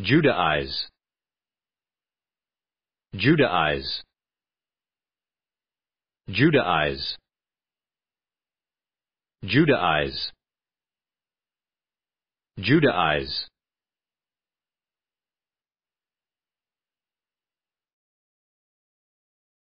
Judaize. Judaize. Judaize. Judaize. Judaize.